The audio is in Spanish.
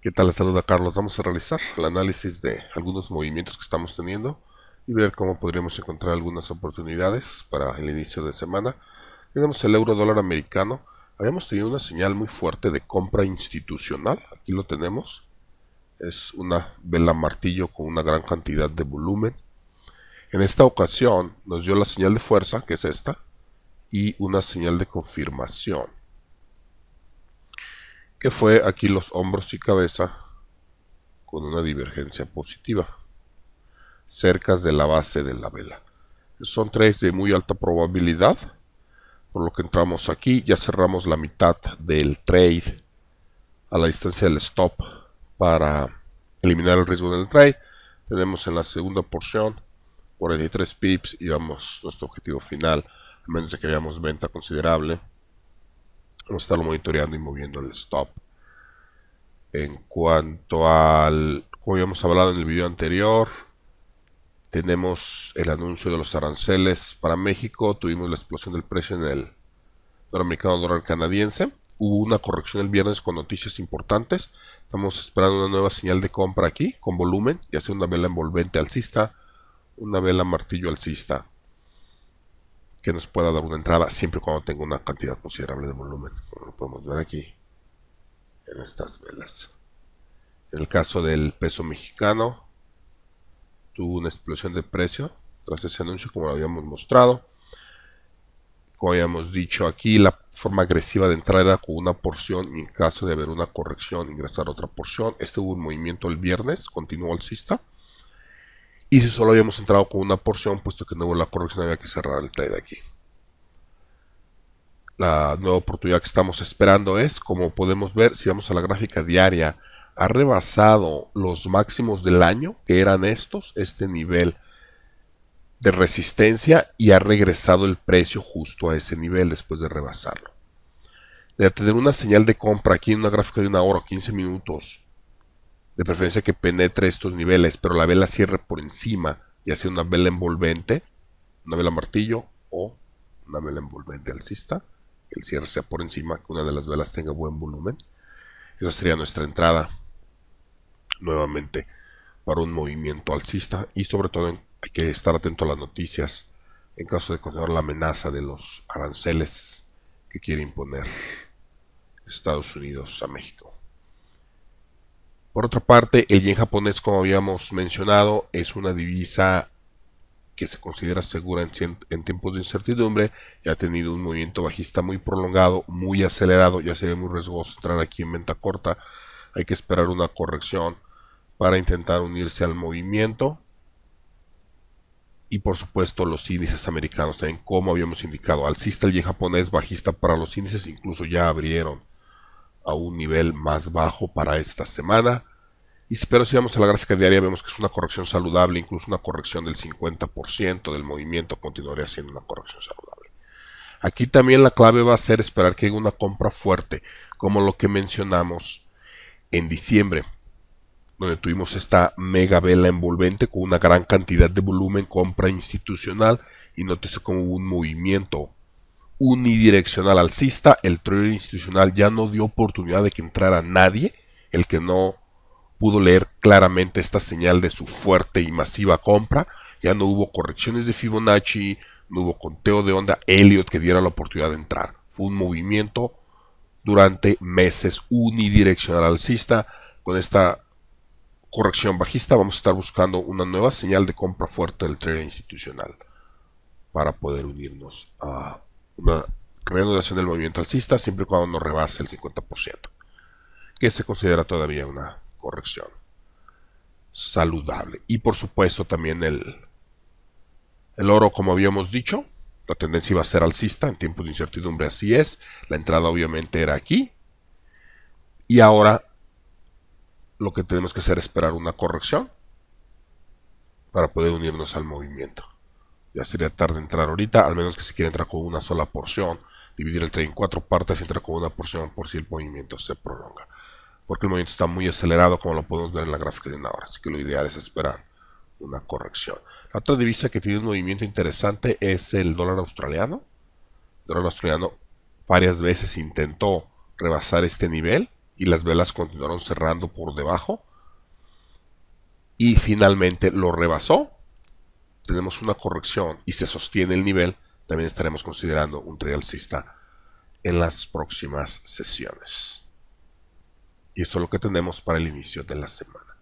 ¿Qué tal? Les saluda Carlos. Vamos a realizar el análisis de algunos movimientos que estamos teniendo y ver cómo podríamos encontrar algunas oportunidades para el inicio de semana. Tenemos el euro dólar americano. Habíamos tenido una señal muy fuerte de compra institucional. Aquí lo tenemos. Es una vela martillo con una gran cantidad de volumen. En esta ocasión nos dio la señal de fuerza, que es esta, y una señal de confirmación, que fue aquí los hombros y cabeza con una divergencia positiva, cerca de la base de la vela. Son tres de muy alta probabilidad, por lo que entramos aquí, ya cerramos la mitad del trade a la distancia del stop para eliminar el riesgo del trade. Tenemos en la segunda porción 43 pips y vamos nuestro objetivo final, al menos de que veamos venta considerable. Vamos a estarlo monitoreando y moviendo el stop. En cuanto al, como habíamos hablado en el video anterior, tenemos el anuncio de los aranceles para México, tuvimos la explosión del precio en el americano dólar canadiense, hubo una corrección el viernes con noticias importantes, estamos esperando una nueva señal de compra aquí con volumen, y hacer una vela envolvente alcista, una vela martillo alcista que nos pueda dar una entrada siempre cuando tenga una cantidad considerable de volumen, como lo podemos ver aquí en estas velas. En el caso del peso mexicano, tuvo una explosión de precio tras ese anuncio, como lo habíamos mostrado. Como habíamos dicho aquí, la forma agresiva de entrar era con una porción y en caso de haber una corrección, ingresar otra porción. Este hubo un movimiento el viernes, continuó alcista. Y si solo habíamos entrado con una porción, puesto que no hubo la corrección, había que cerrar el trade aquí. La nueva oportunidad que estamos esperando es, como podemos ver, si vamos a la gráfica diaria, ha rebasado los máximos del año, que eran estos, este nivel de resistencia y ha regresado el precio justo a ese nivel después de rebasarlo. De tener una señal de compra aquí en una gráfica de una hora o 15 minutos de preferencia que penetre estos niveles, pero la vela cierre por encima, y sea una vela envolvente, una vela martillo o una vela envolvente alcista, que el cierre sea por encima, que una de las velas tenga buen volumen. Esa sería nuestra entrada nuevamente para un movimiento alcista y sobre todo hay que estar atento a las noticias en caso de conocer la amenaza de los aranceles que quiere imponer Estados Unidos a México. Por otra parte, el yen japonés, como habíamos mencionado, es una divisa que se considera segura en, tiempos de incertidumbre y ha tenido un movimiento bajista muy prolongado, muy acelerado, ya sería muy riesgoso entrar aquí en venta corta, hay que esperar una corrección para intentar unirse al movimiento y por supuesto los índices americanos también como habíamos indicado, alcista el yen japonés, bajista para los índices, incluso ya abrieron a un nivel más bajo para esta semana. Y si pero si vamos a la gráfica diaria vemos que es una corrección saludable, incluso una corrección del 50% del movimiento continuaría siendo una corrección saludable. Aquí también la clave va a ser esperar que haya una compra fuerte, como lo que mencionamos en diciembre, donde tuvimos esta mega vela envolvente con una gran cantidad de volumen compra institucional y nótese como hubo un movimiento unidireccional alcista, el trader institucional ya no dio oportunidad de que entrara nadie, el que no pudo leer claramente esta señal de su fuerte y masiva compra, ya no hubo correcciones de Fibonacci, no hubo conteo de onda Elliot que diera la oportunidad de entrar. Fue un movimiento durante meses unidireccional alcista. Con esta corrección bajista vamos a estar buscando una nueva señal de compra fuerte del trader institucional para poder unirnos a una reanudación del movimiento alcista siempre y cuando no rebase el 50%, que se considera todavía una corrección saludable. Y por supuesto también el, el oro, como habíamos dicho, la tendencia iba a ser alcista en tiempos de incertidumbre, así es. La entrada obviamente era aquí. Y ahora lo que tenemos que hacer es esperar una corrección para poder unirnos al movimiento ya sería tarde entrar ahorita, al menos que si quiere entrar con una sola porción, dividir el trade en cuatro partes y entrar con una porción por si el movimiento se prolonga. Porque el movimiento está muy acelerado como lo podemos ver en la gráfica de una hora, así que lo ideal es esperar una corrección. La otra divisa que tiene un movimiento interesante es el dólar australiano. El dólar australiano varias veces intentó rebasar este nivel y las velas continuaron cerrando por debajo. Y finalmente lo rebasó tenemos una corrección y se sostiene el nivel, también estaremos considerando un trade en las próximas sesiones. Y eso es lo que tenemos para el inicio de la semana.